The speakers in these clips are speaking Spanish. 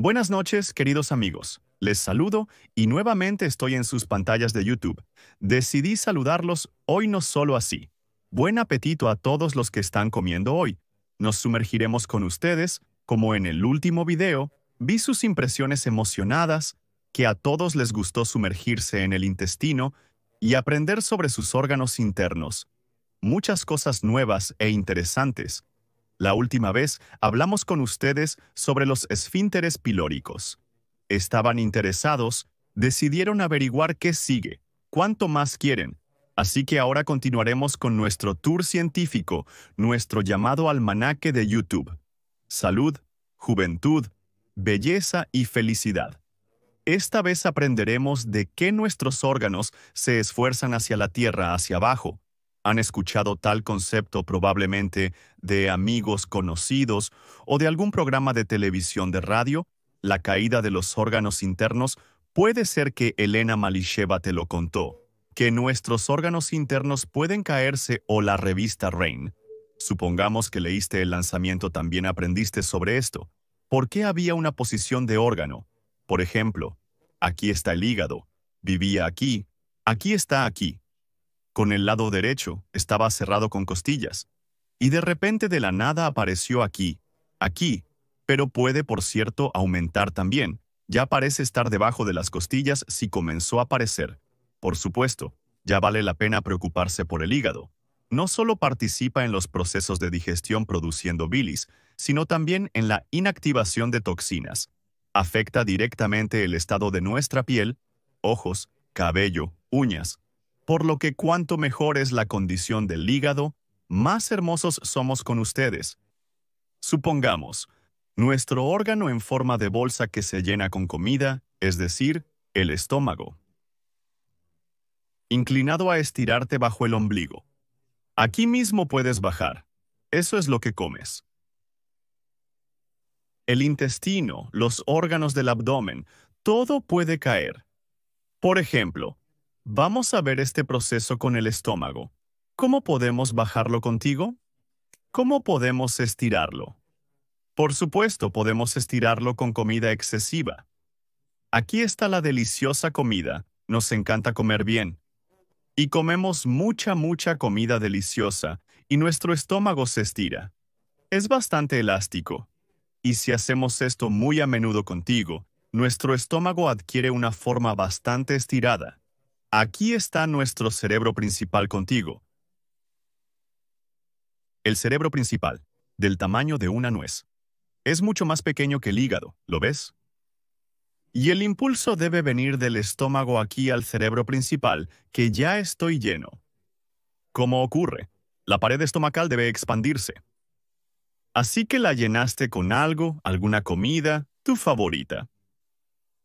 Buenas noches, queridos amigos. Les saludo y nuevamente estoy en sus pantallas de YouTube. Decidí saludarlos hoy no solo así. Buen apetito a todos los que están comiendo hoy. Nos sumergiremos con ustedes, como en el último video, vi sus impresiones emocionadas, que a todos les gustó sumergirse en el intestino y aprender sobre sus órganos internos. Muchas cosas nuevas e interesantes la última vez hablamos con ustedes sobre los esfínteres pilóricos. Estaban interesados, decidieron averiguar qué sigue, cuánto más quieren. Así que ahora continuaremos con nuestro tour científico, nuestro llamado almanaque de YouTube. Salud, juventud, belleza y felicidad. Esta vez aprenderemos de qué nuestros órganos se esfuerzan hacia la tierra, hacia abajo, han escuchado tal concepto probablemente de amigos conocidos o de algún programa de televisión de radio. La caída de los órganos internos puede ser que Elena Malisheva te lo contó, que nuestros órganos internos pueden caerse o la revista Rain. Supongamos que leíste el lanzamiento, también aprendiste sobre esto. ¿Por qué había una posición de órgano? Por ejemplo, aquí está el hígado, vivía aquí, aquí está aquí con el lado derecho, estaba cerrado con costillas. Y de repente de la nada apareció aquí, aquí, pero puede por cierto aumentar también. Ya parece estar debajo de las costillas si comenzó a aparecer. Por supuesto, ya vale la pena preocuparse por el hígado. No solo participa en los procesos de digestión produciendo bilis, sino también en la inactivación de toxinas. Afecta directamente el estado de nuestra piel, ojos, cabello, uñas, por lo que cuanto mejor es la condición del hígado, más hermosos somos con ustedes. Supongamos, nuestro órgano en forma de bolsa que se llena con comida, es decir, el estómago. Inclinado a estirarte bajo el ombligo. Aquí mismo puedes bajar. Eso es lo que comes. El intestino, los órganos del abdomen, todo puede caer. Por ejemplo, Vamos a ver este proceso con el estómago. ¿Cómo podemos bajarlo contigo? ¿Cómo podemos estirarlo? Por supuesto, podemos estirarlo con comida excesiva. Aquí está la deliciosa comida. Nos encanta comer bien. Y comemos mucha, mucha comida deliciosa y nuestro estómago se estira. Es bastante elástico. Y si hacemos esto muy a menudo contigo, nuestro estómago adquiere una forma bastante estirada. Aquí está nuestro cerebro principal contigo. El cerebro principal, del tamaño de una nuez. Es mucho más pequeño que el hígado, ¿lo ves? Y el impulso debe venir del estómago aquí al cerebro principal, que ya estoy lleno. ¿Cómo ocurre? La pared estomacal debe expandirse. Así que la llenaste con algo, alguna comida, tu favorita.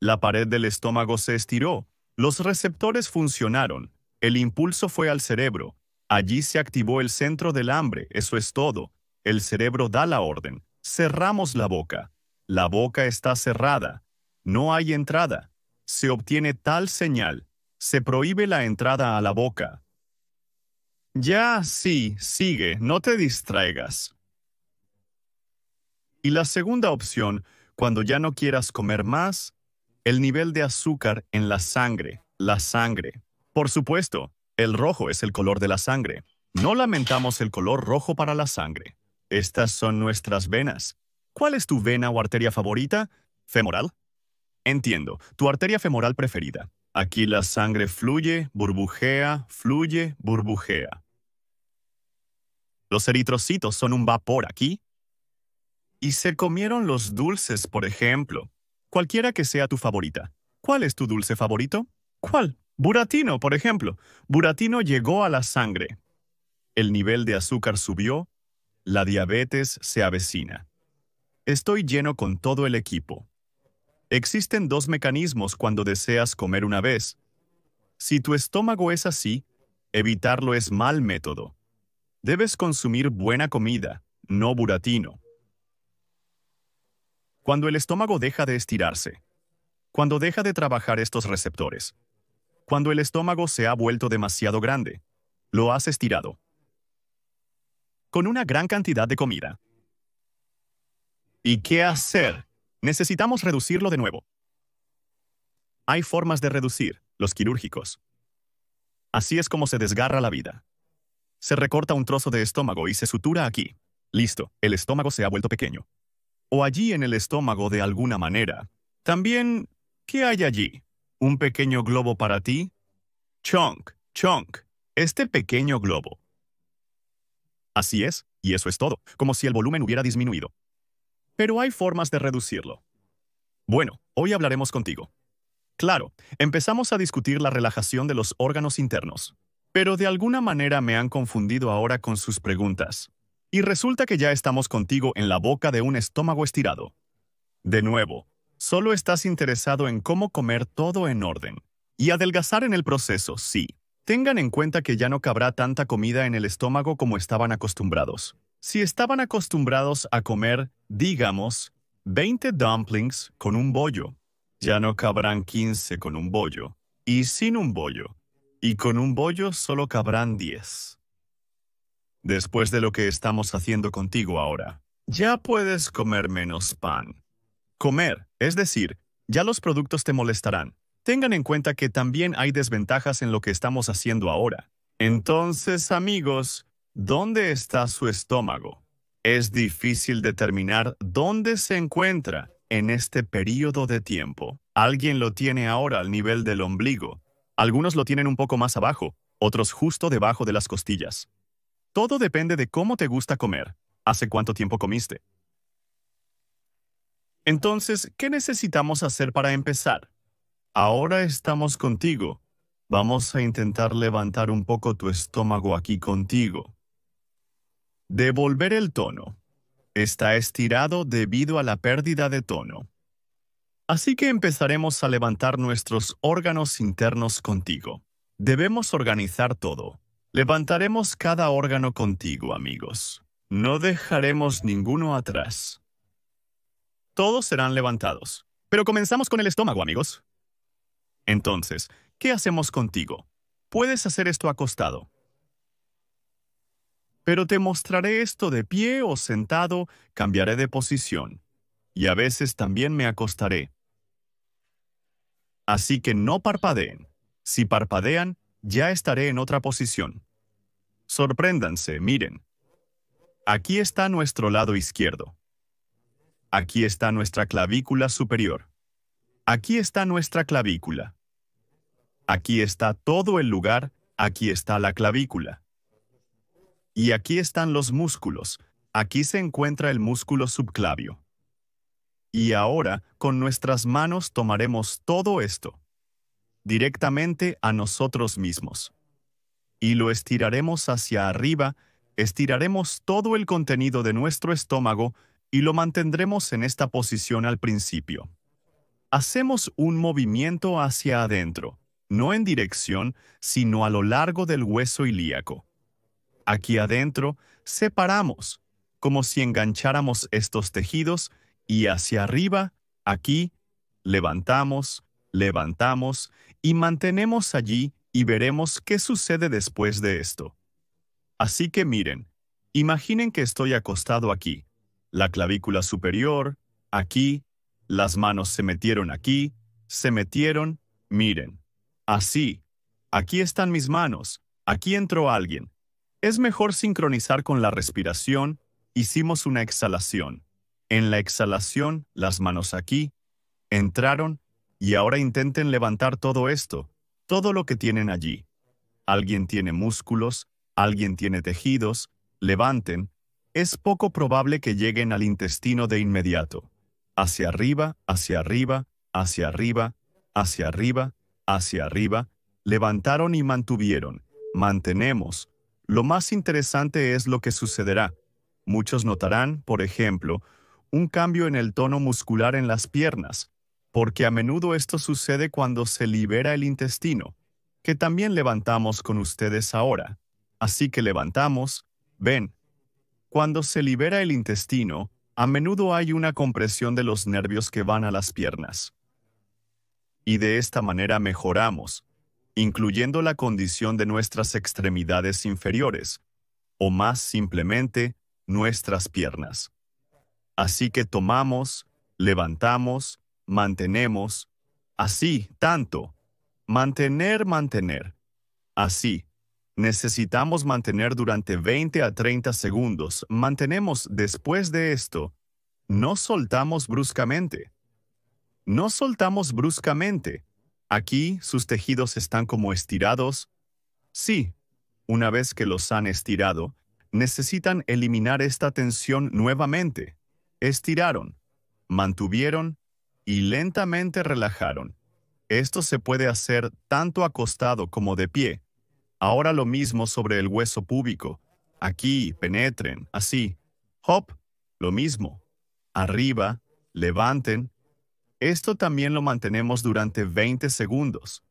La pared del estómago se estiró, los receptores funcionaron, el impulso fue al cerebro, allí se activó el centro del hambre, eso es todo. El cerebro da la orden, cerramos la boca. La boca está cerrada, no hay entrada. Se obtiene tal señal, se prohíbe la entrada a la boca. Ya, sí, sigue, no te distraigas. Y la segunda opción, cuando ya no quieras comer más, el nivel de azúcar en la sangre, la sangre. Por supuesto, el rojo es el color de la sangre. No lamentamos el color rojo para la sangre. Estas son nuestras venas. ¿Cuál es tu vena o arteria favorita? ¿Femoral? Entiendo, tu arteria femoral preferida. Aquí la sangre fluye, burbujea, fluye, burbujea. Los eritrocitos son un vapor aquí. Y se comieron los dulces, por ejemplo cualquiera que sea tu favorita. ¿Cuál es tu dulce favorito? ¿Cuál? Buratino, por ejemplo. Buratino llegó a la sangre. El nivel de azúcar subió. La diabetes se avecina. Estoy lleno con todo el equipo. Existen dos mecanismos cuando deseas comer una vez. Si tu estómago es así, evitarlo es mal método. Debes consumir buena comida, no buratino. Cuando el estómago deja de estirarse. Cuando deja de trabajar estos receptores. Cuando el estómago se ha vuelto demasiado grande. Lo has estirado. Con una gran cantidad de comida. ¿Y qué hacer? Necesitamos reducirlo de nuevo. Hay formas de reducir, los quirúrgicos. Así es como se desgarra la vida. Se recorta un trozo de estómago y se sutura aquí. Listo, el estómago se ha vuelto pequeño o allí en el estómago de alguna manera. También, ¿qué hay allí? ¿Un pequeño globo para ti? Chunk, chunk, este pequeño globo. Así es, y eso es todo, como si el volumen hubiera disminuido. Pero hay formas de reducirlo. Bueno, hoy hablaremos contigo. Claro, empezamos a discutir la relajación de los órganos internos, pero de alguna manera me han confundido ahora con sus preguntas. Y resulta que ya estamos contigo en la boca de un estómago estirado. De nuevo, solo estás interesado en cómo comer todo en orden. Y adelgazar en el proceso, sí. Tengan en cuenta que ya no cabrá tanta comida en el estómago como estaban acostumbrados. Si estaban acostumbrados a comer, digamos, 20 dumplings con un bollo, ya no cabrán 15 con un bollo, y sin un bollo, y con un bollo solo cabrán 10. Después de lo que estamos haciendo contigo ahora, ya puedes comer menos pan. Comer, es decir, ya los productos te molestarán. Tengan en cuenta que también hay desventajas en lo que estamos haciendo ahora. Entonces, amigos, ¿dónde está su estómago? Es difícil determinar dónde se encuentra en este periodo de tiempo. Alguien lo tiene ahora al nivel del ombligo. Algunos lo tienen un poco más abajo, otros justo debajo de las costillas. Todo depende de cómo te gusta comer, hace cuánto tiempo comiste. Entonces, ¿qué necesitamos hacer para empezar? Ahora estamos contigo. Vamos a intentar levantar un poco tu estómago aquí contigo. Devolver el tono. Está estirado debido a la pérdida de tono. Así que empezaremos a levantar nuestros órganos internos contigo. Debemos organizar todo. Levantaremos cada órgano contigo, amigos. No dejaremos ninguno atrás. Todos serán levantados. Pero comenzamos con el estómago, amigos. Entonces, ¿qué hacemos contigo? Puedes hacer esto acostado. Pero te mostraré esto de pie o sentado, cambiaré de posición. Y a veces también me acostaré. Así que no parpadeen. Si parpadean, ya estaré en otra posición. Sorpréndanse, miren. Aquí está nuestro lado izquierdo. Aquí está nuestra clavícula superior. Aquí está nuestra clavícula. Aquí está todo el lugar, aquí está la clavícula. Y aquí están los músculos, aquí se encuentra el músculo subclavio. Y ahora, con nuestras manos tomaremos todo esto directamente a nosotros mismos. Y lo estiraremos hacia arriba, estiraremos todo el contenido de nuestro estómago y lo mantendremos en esta posición al principio. Hacemos un movimiento hacia adentro, no en dirección, sino a lo largo del hueso ilíaco. Aquí adentro, separamos, como si engancháramos estos tejidos, y hacia arriba, aquí, levantamos, levantamos y mantenemos allí y veremos qué sucede después de esto. Así que miren, imaginen que estoy acostado aquí, la clavícula superior, aquí, las manos se metieron aquí, se metieron, miren, así, aquí están mis manos, aquí entró alguien. Es mejor sincronizar con la respiración, hicimos una exhalación. En la exhalación, las manos aquí, entraron, y ahora intenten levantar todo esto, todo lo que tienen allí. Alguien tiene músculos, alguien tiene tejidos, levanten, es poco probable que lleguen al intestino de inmediato. Hacia arriba, hacia arriba, hacia arriba, hacia arriba, hacia arriba, levantaron y mantuvieron. Mantenemos. Lo más interesante es lo que sucederá. Muchos notarán, por ejemplo, un cambio en el tono muscular en las piernas, porque a menudo esto sucede cuando se libera el intestino, que también levantamos con ustedes ahora. Así que levantamos, ven. Cuando se libera el intestino, a menudo hay una compresión de los nervios que van a las piernas. Y de esta manera mejoramos, incluyendo la condición de nuestras extremidades inferiores, o más simplemente, nuestras piernas. Así que tomamos, levantamos, mantenemos, así, tanto, mantener, mantener, así. Necesitamos mantener durante 20 a 30 segundos. Mantenemos después de esto. No soltamos bruscamente. No soltamos bruscamente. Aquí sus tejidos están como estirados. Sí, una vez que los han estirado, necesitan eliminar esta tensión nuevamente. Estiraron, mantuvieron, y lentamente relajaron. Esto se puede hacer tanto acostado como de pie. Ahora lo mismo sobre el hueso púbico. Aquí, penetren, así. Hop, lo mismo. Arriba, levanten. Esto también lo mantenemos durante 20 segundos.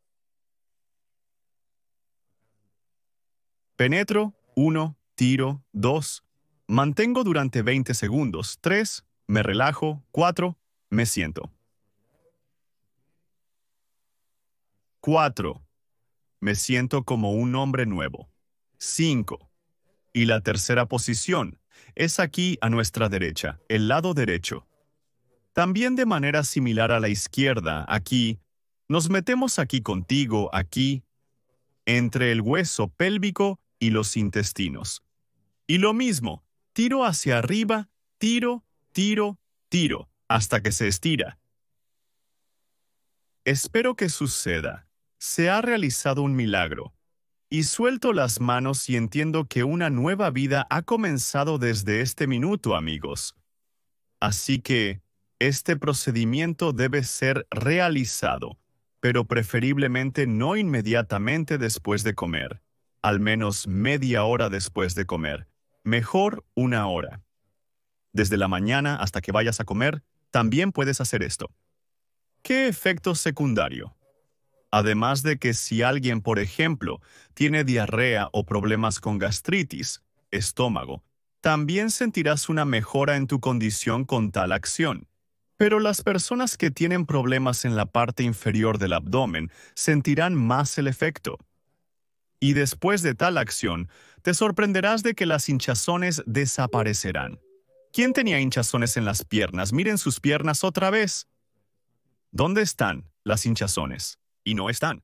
Penetro, 1, tiro, 2. Mantengo durante 20 segundos, 3, me relajo, 4, me siento. 4. Me siento como un hombre nuevo. 5. Y la tercera posición es aquí a nuestra derecha, el lado derecho. También de manera similar a la izquierda, aquí, nos metemos aquí contigo, aquí, entre el hueso pélvico y los intestinos. Y lo mismo, tiro hacia arriba, tiro, tiro, tiro, hasta que se estira. Espero que suceda se ha realizado un milagro. Y suelto las manos y entiendo que una nueva vida ha comenzado desde este minuto, amigos. Así que, este procedimiento debe ser realizado, pero preferiblemente no inmediatamente después de comer, al menos media hora después de comer, mejor una hora. Desde la mañana hasta que vayas a comer, también puedes hacer esto. ¿Qué efecto secundario? Además de que si alguien, por ejemplo, tiene diarrea o problemas con gastritis, estómago, también sentirás una mejora en tu condición con tal acción. Pero las personas que tienen problemas en la parte inferior del abdomen sentirán más el efecto. Y después de tal acción, te sorprenderás de que las hinchazones desaparecerán. ¿Quién tenía hinchazones en las piernas? Miren sus piernas otra vez. ¿Dónde están las hinchazones? y no están.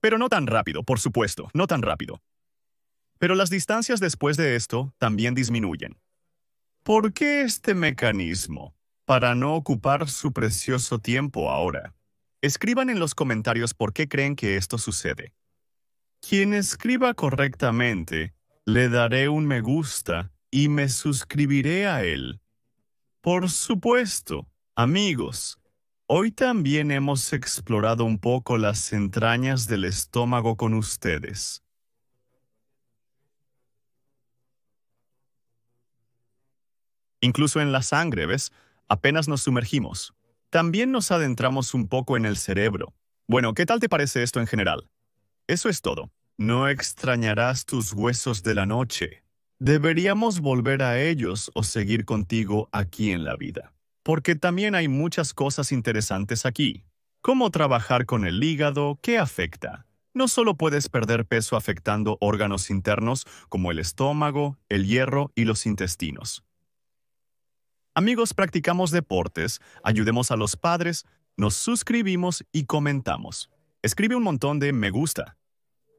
Pero no tan rápido, por supuesto, no tan rápido. Pero las distancias después de esto también disminuyen. ¿Por qué este mecanismo? Para no ocupar su precioso tiempo ahora. Escriban en los comentarios por qué creen que esto sucede. Quien escriba correctamente, le daré un me gusta y me suscribiré a él. Por supuesto, amigos, Hoy también hemos explorado un poco las entrañas del estómago con ustedes. Incluso en la sangre, ¿ves? Apenas nos sumergimos. También nos adentramos un poco en el cerebro. Bueno, ¿qué tal te parece esto en general? Eso es todo. No extrañarás tus huesos de la noche. Deberíamos volver a ellos o seguir contigo aquí en la vida porque también hay muchas cosas interesantes aquí. Cómo trabajar con el hígado, qué afecta. No solo puedes perder peso afectando órganos internos como el estómago, el hierro y los intestinos. Amigos, practicamos deportes, ayudemos a los padres, nos suscribimos y comentamos. Escribe un montón de me gusta.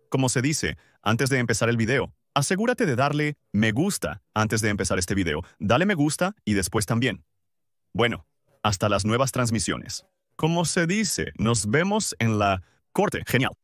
Como se dice, antes de empezar el video, asegúrate de darle me gusta antes de empezar este video. Dale me gusta y después también. Bueno, hasta las nuevas transmisiones. Como se dice, nos vemos en la corte. Genial.